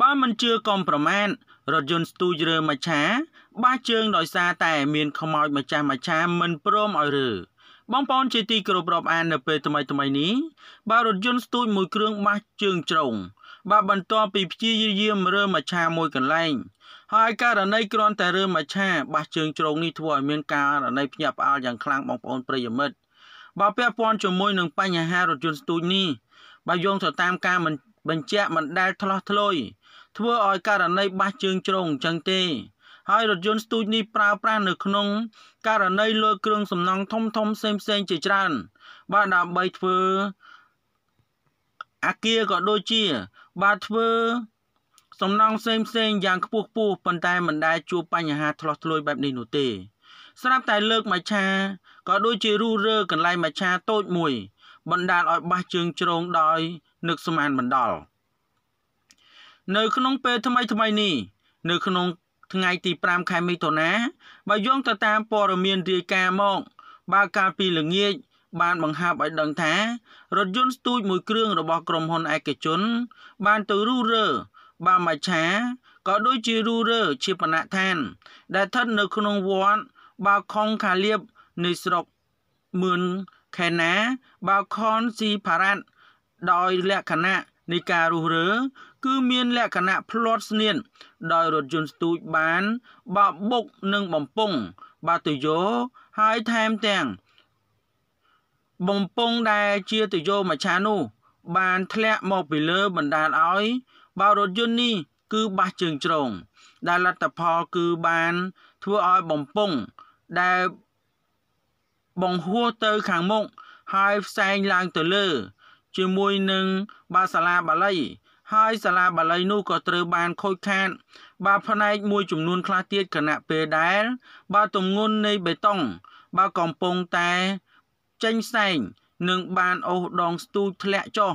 បើមិនជឿកុំប្រមាថរថយន្តស្ទូចរើមច្ឆា បាជើងដោយសារតែមានខ្មោចម្ចាស់មច្ឆាមិនព្រមឲ្យរើបងប្អូនជាទីគោរពរាប់អាននៅពេលថ្មីថ្មីនេះបើរថយន្តស្ទូចមួយគ្រឿងបាសជើងជ្រុងបើបន្ទាប់ពីព្យាយាមរើមច្ឆាមួយកន្លែងហើយករណីគ្រាន់តែរើមច្ឆាបាសជើងជ្រុងនេះធ្វើឲ្យមានករណីភ្ញាក់ផ្អើលយ៉ាងខ្លាំងបងប្អូនប្រិយមិត្តបើពាក់ព័ន្ធជាមួយនឹងបញ្ហារថយន្តស្ទូចនេះបើយោងទៅតាមការមិនបញ្ជាក់មិនដែលឆ្លោះឆ្លុយធ្វើឲ្យករណីបាសជើងជ្រុងអញ្ចឹងទេ ហើយរថយន្តស្ទូចនេះប្រើប្រាស់នៅ ក្នុងករណីលួចគ្រឿងសំណង់ធំធំផ្សេងផ្សេងជាច្រើនបាទដើម្បីធ្វើ អាគារក៏ដូចជាបាទធ្វើ សំណង់ផ្សេងផ្សេងយ៉ាងខ្ពស់ខ្ពស់ប៉ុន្តែមិនដែលជួបបញ្ហាឆ្លោះឆ្លួយបែបនេះនោះទេ ស្រាប់តែលើកមច្ឆាក៏ដូចជារੂរើ កន្លែងមច្ឆាតូចមួយបណ្ដាលឲ្យបាស់ជើងជ្រងដោយនឹកស្មានបណ្ដាលនៅក្នុងពេលថ្មីថ្មីនេះ នៅក្នុងថ្ងៃទី5ខែមិថុនាបើយោងទៅតាមព័ត៌មានរាយការណ៍មកបើកាលពីល្ងាច បានបង្ហាប់ឲ្យដឹងថារថយន្តស្ទូចមួយគ្រឿងរបស់ក្រុមហ៊ុនឯកជន បានទៅរុះរើបាមច្ឆាក៏ដូចជារុះរើជាបណដ្ឋាន ដែលស្ថិតនៅក្នុងវត្តបាខុងខាលៀបនៃស្រុកមឿនខេណាបាល់ខុនស៊ីផារ៉ាត់ដោយលក្ខណៈនៃការរុះរើ គឺមានលក្ខណៈផ្លាត់ស្នៀនដោយរថយន្តស្ទូចបានបោកបុកនិងបំពង់បាតុយោហើយថែមទាំង បំពង់ដែលជាតយោមច្ឆានោះ បានធ្លាក់មកពីលើបណ្ដាលឲ្យបារថយន្តនេះគឺបាស់ជើងជ្រងដែលលទ្ធផលគឺបានធ្វើឲ្យបំពង់ដែលបង្ហួរទៅខាងមុខហើយផ្សែងឡើងទៅលើ ជាមួយនឹងបាសាលាបាលីហើយសាលាបាលីនោះក៏ត្រូវ បានខូចខាតបាទផ្នែក មួយចំនួនខ្លះទៀតគណៈពេលដែល បាទទម្ងន់នៃបេតុងបាទកំពុងតែចេញផ្សែងនឹងបានអូសដងស្ទូចធ្លាក់ចុះ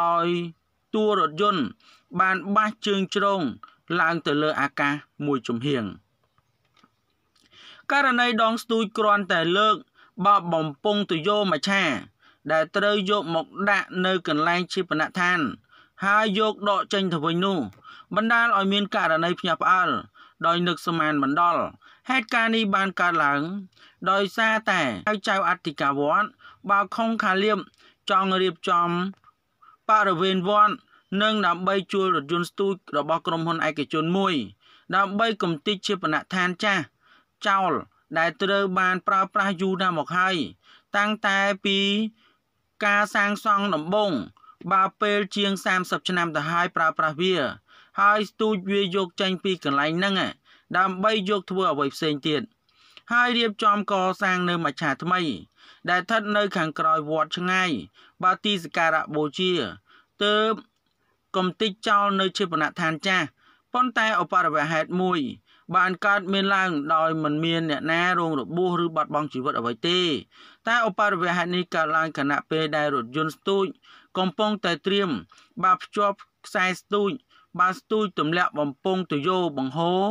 ដោយតួរថយន្តបានបាសជើងជ្រងឡើងទៅលើអាកាសមួយចំហៀងករណីដងស្ទូចគ្រាន់តែលើកបបបំពង់ទយោមច្ឆាដែលត្រូវយកមកដាក់នៅ កន្លែងជាបណដ្ឋានហើយយកដកចេញទៅវិញនោះបណ្ដាលឲ្យមានករណីភ្ញាក់ផ្អើលដោយនឹកសមានបណ្ដលហេតុការណ៍នេះបានកើតឡើង ដោយសារតែចៅអធិការវត្តបាវខុងខាលៀមចង់រៀបចំបរិវេណវត្តនិងដើម្បីជួលរថយន្តស្ទូចរបស់ក្រុមហ៊ុនឯកជនមួយ ដើម្បីកំទេចជាបណដ្ឋានចាស់ចោលដែលត្រូវបានប្រើប្រាស់យូរណាស់មកហើយតាំងតែពី ការសាងសង់ដំបូងបើពេលជាង30ឆ្នាំទៅហើយប្រើប្រាស់វា ហើយស្ទូចវាយកចេញពីកន្លែងហ្នឹងដើម្បីយកធ្វើអ្វីផ្សេងទៀតហើយរៀបចំកសាងនៅមជ្ឈាថ្មី ដែលស្ថិតនៅខាងក្រោយវត្តឆ្ងាយបើទីសក្ការៈបូជាទើបកំតិចចោលនៅជាបណដ្ឋានចាស់ប៉ុន្តែអបរិវហេតុមួយបានកើតមានឡើងដោយមិនមានអ្នកណារងរបួសឬបាត់បង់ជីវិតអ្វីទេតែឧបទ្រវហេតុនេះកើតឡើងខណៈពេលដែលរថយន្តស្ទូចកំពុងតែត្រៀមបាភ្ជាប់ខ្សែស្ទូចបាស្ទូចទម្លាក់បំពង់ទយោបង្ហូរ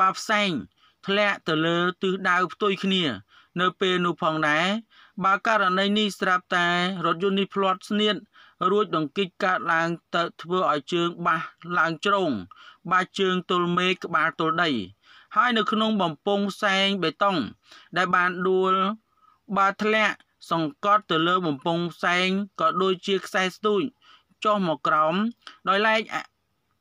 បាផ្សែងធ្លាក់ទៅលើទិសដៅផ្ទុយគ្នា នៅពេលនោះផងដែរបើករណីនេះស្រាប់តែរថយន្តនេះភ្លាត់ស្នៀតរួចដង្គិចកើតឡើងទៅធ្វើឲ្យជើងបាសឡើងជ្រងបាជើងទល់មេឃក្បាលទល់ដីហើយនៅក្នុងបំពង់សែងបេតុង ដែលបានដួលបាធ្លាក់សង្កត់ទៅលើបំពង់ផ្សែងក៏ដូចជាខ្សែស្ទូចចុះមកក្រោមដោយឡែក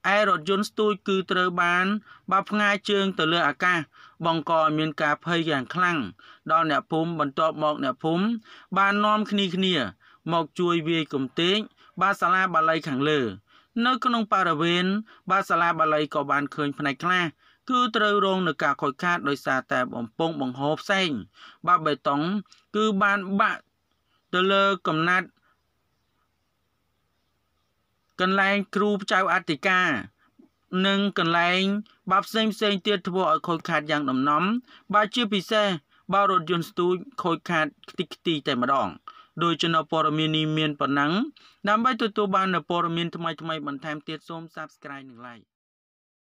អេរ៉ូយន្តស្ទូចគឺត្រូវបាន បាផ្ងាយជើងទៅលើអាកាសបង្កឲ្យមានការភ័យយ៉ាងខ្លាំងដល់អ្នកភូមិបន្ទាប់មកអ្នកភូមិបាននាំគ្នាគ្នាមកជួយវាយកំទេចបាទសាលាបាលីខាងលើ នៅក្នុងបរិវេណបាទសាលាបាលីក៏បានឃើញផ្នែកខ្លះគឺត្រូវរងនឹងការខូចខាតដោយសារតែបំពង់បង្ហូរផ្សេង បាបបេតុង គឺបានបាក់ទៅលើកំណាត់កន្លែងគ្រូចៅអធិការនិងកន្លែងបាបផ្សេងផ្សេងទៀតធ្វើឲ្យខូចខាតយ៉ាង ដំណំបើជាពិសេសបើរថយន្តស្ទូចខូចខាតខ្ទេចខ្ទីតែម្ដងដោយចំណព័រមាននេះមានប៉ុណ្ណឹងដើម្បីទទួលបានព័ត៌មានថ្មីៗបន្ថែមទៀតសូម Subscribe និង Like